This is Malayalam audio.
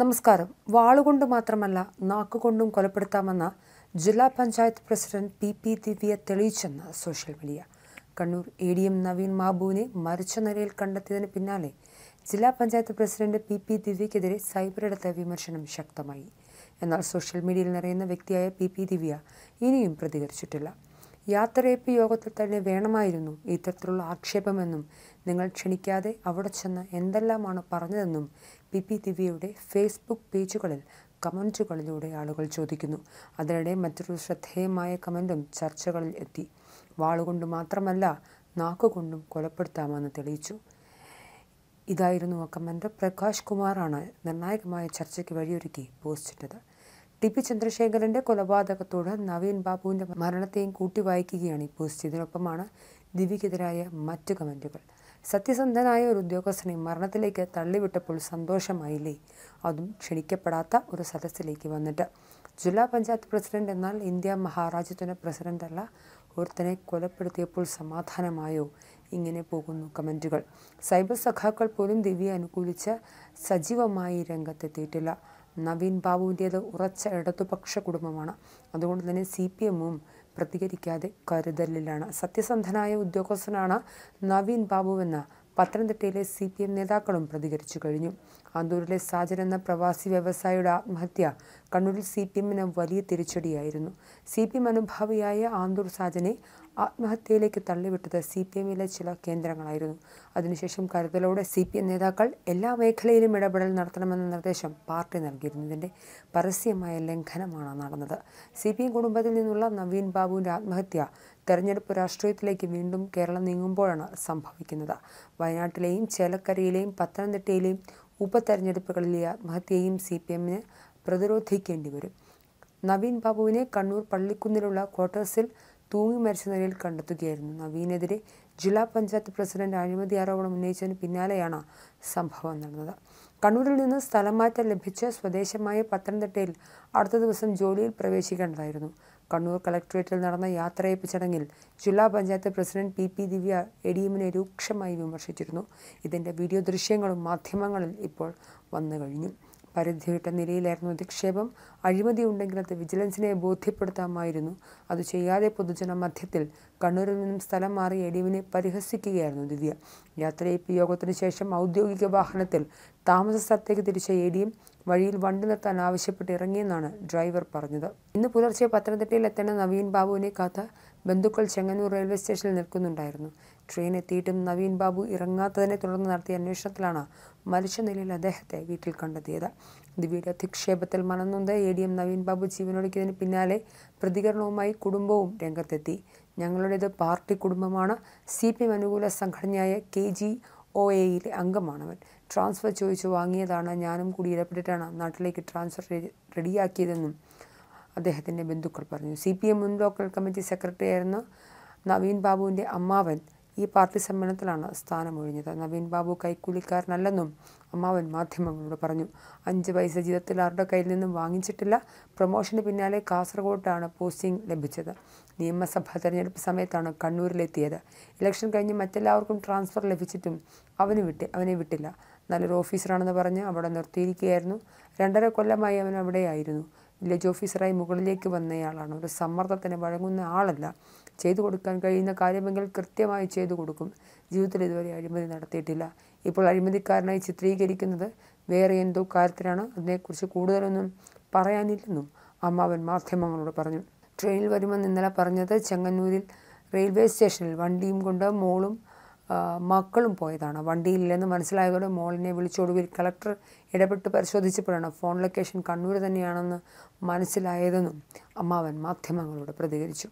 നമസ്കാരം വാളുകൊണ്ട് മാത്രമല്ല നാക്കുകൊണ്ടും കൊലപ്പെടുത്താമെന്ന ജില്ലാ panchayat president P P Divya തെളിയിച്ചെന്ന് social media Kannur A D M Naveen മാബുവിനെ മരിച്ച നിലയിൽ കണ്ടെത്തിയതിന് പിന്നാലെ ജില്ലാ പഞ്ചായത്ത് പ്രസിഡന്റ് പി പി ദിവ്യക്കെതിരെ സൈബറിടത്ത് വിമർശനം ശക്തമായി എന്നാൽ സോഷ്യൽ മീഡിയയിൽ നിറയുന്ന വ്യക്തിയായ പി പി ദിവ്യ ഇനിയും പ്രതികരിച്ചിട്ടില്ല യാത്രയപ്പ് യോഗത്തിൽ തന്നെ വേണമായിരുന്നു ഇത്തരത്തിലുള്ള ആക്ഷേപമെന്നും നിങ്ങൾ ക്ഷണിക്കാതെ അവിടെ ചെന്ന് എന്തെല്ലാമാണ് പറഞ്ഞതെന്നും പി പി ദിവ്യയുടെ ഫേസ്ബുക്ക് പേജുകളിൽ കമൻറ്റുകളിലൂടെ ആളുകൾ ചോദിക്കുന്നു അതിനിടെ മറ്റൊരു ശ്രദ്ധേയമായ കമൻറ്റും ചർച്ചകളിൽ എത്തി വാളുകൊണ്ട് മാത്രമല്ല നാക്കുകൊണ്ടും കൊലപ്പെടുത്താമെന്ന് തെളിയിച്ചു ഇതായിരുന്നു ആ കമൻറ്റ് പ്രകാശ് കുമാറാണ് നിർണായകമായ ചർച്ചയ്ക്ക് വഴിയൊരുക്കി പോസ്റ്റിട്ടത് ടി പി ചന്ദ്രശേഖരൻ്റെ കൊലപാതകത്തോട് നവീൻ ബാബുവിൻ്റെ മരണത്തെയും കൂട്ടി വായിക്കുകയാണ് ഈ പോസ്റ്റ് ഇതിനൊപ്പമാണ് ദിവ്യക്കെതിരായ മറ്റു കമൻറ്റുകൾ സത്യസന്ധനായ ഒരു ഉദ്യോഗസ്ഥനെ മരണത്തിലേക്ക് തള്ളിവിട്ടപ്പോൾ സന്തോഷമായില്ലേ അതും ക്ഷണിക്കപ്പെടാത്ത ഒരു സദസ്സിലേക്ക് വന്നിട്ട് ജില്ലാ പഞ്ചായത്ത് പ്രസിഡന്റ് എന്നാൽ ഇന്ത്യ മഹാരാജ്യത്തിൻ്റെ പ്രസിഡന്റല്ല ഒരുത്തനെ കൊലപ്പെടുത്തിയപ്പോൾ സമാധാനമായോ ഇങ്ങനെ പോകുന്നു കമൻറ്റുകൾ സൈബർ സഖാക്കൾ പോലും ദിവ്യ അനുകൂലിച്ച് സജീവമായി രംഗത്തെത്തിയിട്ടില്ല നവീൻ ബാബുവിൻ്റേത് ഉറച്ച ഇടതുപക്ഷ കുടുംബമാണ് അതുകൊണ്ട് തന്നെ സി പി എമ്മും പ്രതികരിക്കാതെ കരുതലിലാണ് സത്യസന്ധനായ ഉദ്യോഗസ്ഥനാണ് നവീൻ ബാബുവെന്ന് പത്തനംതിട്ടയിലെ സി പി എം നേതാക്കളും പ്രതികരിച്ചു കഴിഞ്ഞു അന്തൂരിലെ സാജൻ എന്ന പ്രവാസി വ്യവസായിയുടെ ആത്മഹത്യ കണ്ണൂരിൽ സി പി എമ്മിന് വലിയ തിരിച്ചടിയായിരുന്നു സി പി എം അനുഭാവിയായ ആന്തൂർ സാജനെ ആത്മഹത്യയിലേക്ക് തള്ളിവിട്ടത് സി പി എമ്മിലെ ചില കേന്ദ്രങ്ങളായിരുന്നു അതിനുശേഷം കരുതലോടെ സി പി എം നേതാക്കൾ എല്ലാ മേഖലയിലും ഇടപെടൽ നടത്തണമെന്ന നിർദ്ദേശം പാർട്ടി നൽകിയിരുന്നതിൻ്റെ പരസ്യമായ ലംഘനമാണ് നടന്നത് സി പി എം കുടുംബത്തിൽ നിന്നുള്ള നവീൻ ബാബുവിൻ്റെ ആത്മഹത്യ തെരഞ്ഞെടുപ്പ് രാഷ്ട്രീയത്തിലേക്ക് വീണ്ടും കേരളം നീങ്ങുമ്പോഴാണ് സംഭവിക്കുന്നത് വയനാട്ടിലെയും ചേലക്കരയിലെയും പത്തനംതിട്ടയിലെയും ഉപതെരഞ്ഞെടുപ്പുകളിലെ ആത്മഹത്യയും സി പി എമ്മിന് പ്രതിരോധിക്കേണ്ടി വരും നവീൻ ബാബുവിനെ കണ്ണൂർ പള്ളിക്കുന്നിലുള്ള ക്വാർട്ടേഴ്സിൽ തൂങ്ങി മരിച്ച നിലയിൽ കണ്ടെത്തുകയായിരുന്നു നവീനെതിരെ ജില്ലാ പഞ്ചായത്ത് പ്രസിഡന്റ് അഴിമതി ആരോപണം ഉന്നയിച്ചതിന് പിന്നാലെയാണ് സംഭവം നടന്നത് കണ്ണൂരിൽ നിന്ന് സ്ഥലമാറ്റം ലഭിച്ച സ്വദേശമായ പത്തനംതിട്ടയിൽ അടുത്ത ദിവസം ജോലിയിൽ പ്രവേശിക്കേണ്ടതായിരുന്നു കണ്ണൂർ കളക്ടറേറ്റിൽ നടന്ന യാത്രയപ്പ് ചടങ്ങിൽ ജില്ലാ panchayat president P P Divya A D എമ്മിനെ രൂക്ഷമായി വിമർശിച്ചിരുന്നു ഇതിൻ്റെ വീഡിയോ ദൃശ്യങ്ങളും മാധ്യമങ്ങളിൽ ഇപ്പോൾ വന്നു കഴിഞ്ഞു പരിധിവിട്ട നിലയിലായിരുന്നു അധിക്ഷേപം അഴിമതി ഉണ്ടെങ്കിൽ അത് വിജിലൻസിനെ ബോധ്യപ്പെടുത്താമായിരുന്നു അത് ചെയ്യാതെ പൊതുജന മധ്യത്തിൽ കണ്ണൂരിൽ നിന്നും സ്ഥലം മാറി എടിവിനെ പരിഹസിക്കുകയായിരുന്നു ദിവ്യ യാത്രയപ്പ് യോഗത്തിന് ശേഷം ഔദ്യോഗിക വാഹനത്തിൽ താമസ സ്ഥലത്തേക്ക് തിരിച്ച എടിയും വഴിയിൽ വണ്ടി നിർത്താൻ ആവശ്യപ്പെട്ട് ഇറങ്ങിയെന്നാണ് ഡ്രൈവർ പറഞ്ഞത് ഇന്ന് പുലർച്ചെ പത്തനംതിട്ടയിൽ എത്തേണ്ട നവീൻ ബാബുവിനെ കാത്ത ബന്ധുക്കൾ ചെങ്ങന്നൂർ റെയിൽവേ സ്റ്റേഷനിൽ നിൽക്കുന്നുണ്ടായിരുന്നു ട്രെയിൻ എത്തിയിട്ടും നവീൻ ബാബു ഇറങ്ങാത്തതിനെ തുടർന്ന് നടത്തിയ അന്വേഷണത്തിലാണ് മരിച്ച നിലയിൽ അദ്ദേഹത്തെ വീട്ടിൽ കണ്ടെത്തിയത് ദിവ്യയുടെ അധിക്ഷേപത്തിൽ മണന്നുണ്ട് A D M Naveen Babu ജീവനൊടുക്കിയതിന് പിന്നാലെ പ്രതികരണവുമായി കുടുംബവും രംഗത്തെത്തി ഞങ്ങളുടേത് പാർട്ടി കുടുംബമാണ് സി പി എം അനുകൂല സംഘടനയായ കെ ജി ഒ എയിലെ അംഗമാണവൻ ട്രാൻസ്ഫർ ചോദിച്ചു വാങ്ങിയതാണ് ഞാനും കൂടി ഇടപെട്ടിട്ടാണ് നാട്ടിലേക്ക് ട്രാൻസ്ഫർ റെഡിയാക്കിയതെന്നും അദ്ദേഹത്തിൻ്റെ ബന്ധുക്കൾ പറഞ്ഞു സി പി എം മുൻ ലോക്കൽ കമ്മിറ്റി സെക്രട്ടറി ആയിരുന്ന നവീൻ ബാബുവിൻ്റെ അമ്മാവൻ ഈ പാർട്ടി സമ്മേളനത്തിലാണ് സ്ഥാനമൊഴിഞ്ഞത് നവീൻ ബാബു കൈക്കൂലിക്കാരനല്ലെന്നും അമ്മാവൻ മാധ്യമങ്ങളോട് പറഞ്ഞു അഞ്ച് പൈസ ജീവിതത്തിൽ ആരുടെ കയ്യിൽ നിന്നും വാങ്ങിച്ചിട്ടില്ല പ്രൊമോഷന് പിന്നാലെ കാസർഗോഡാണ് പോസ്റ്റിംഗ് ലഭിച്ചത് നിയമസഭാ തെരഞ്ഞെടുപ്പ് സമയത്താണ് കണ്ണൂരിലെത്തിയത് ഇലക്ഷൻ കഴിഞ്ഞ് മറ്റെല്ലാവർക്കും ട്രാൻസ്ഫർ ലഭിച്ചിട്ടും അവന് വിട്ട് അവനെ വിട്ടില്ല നല്ലൊരു ഓഫീസറാണെന്ന് പറഞ്ഞ് അവിടെ നിർത്തിയിരിക്കുകയായിരുന്നു രണ്ടര കൊല്ലമായി അവൻ അവിടെയായിരുന്നു വില്ലേജ് ഓഫീസറായി മുകളിലേക്ക് വന്നയാളാണ് ഒരു സമ്മർദ്ദത്തിന് വഴങ്ങുന്ന ആളല്ല ചെയ്തു കൊടുക്കാൻ കഴിയുന്ന കാര്യമെങ്കിൽ കൃത്യമായി ചെയ്തു കൊടുക്കും ജീവിതത്തിൽ ഇതുവരെ അഴിമതി നടത്തിയിട്ടില്ല ഇപ്പോൾ അഴിമതിക്കാരനായി ചിത്രീകരിക്കുന്നത് വേറെ എന്തോ കാര്യത്തിലാണ് അതിനെക്കുറിച്ച് കൂടുതലൊന്നും പറയാനില്ലെന്നും അമ്മാവൻ മാധ്യമങ്ങളോട് പറഞ്ഞു ട്രെയിനിൽ വരുമെന്ന് ഇന്നലെ പറഞ്ഞത് ചെങ്ങന്നൂരിൽ റെയിൽവേ സ്റ്റേഷനിൽ വണ്ടിയും കൊണ്ട് മോളും മക്കളും പോയതാണ് വണ്ടിയില്ലെന്ന് മനസ്സിലായതോടെ മോളിനെ വിളിച്ചൊടുവിൽ കളക്ടർ ഇടപെട്ട് പരിശോധിച്ചപ്പോഴാണ് ഫോൺ ലൊക്കേഷൻ കണ്ണൂർ തന്നെയാണെന്ന് മനസ്സിലായതെന്നും അമ്മാവൻ മാധ്യമങ്ങളോട് പ്രതികരിച്ചു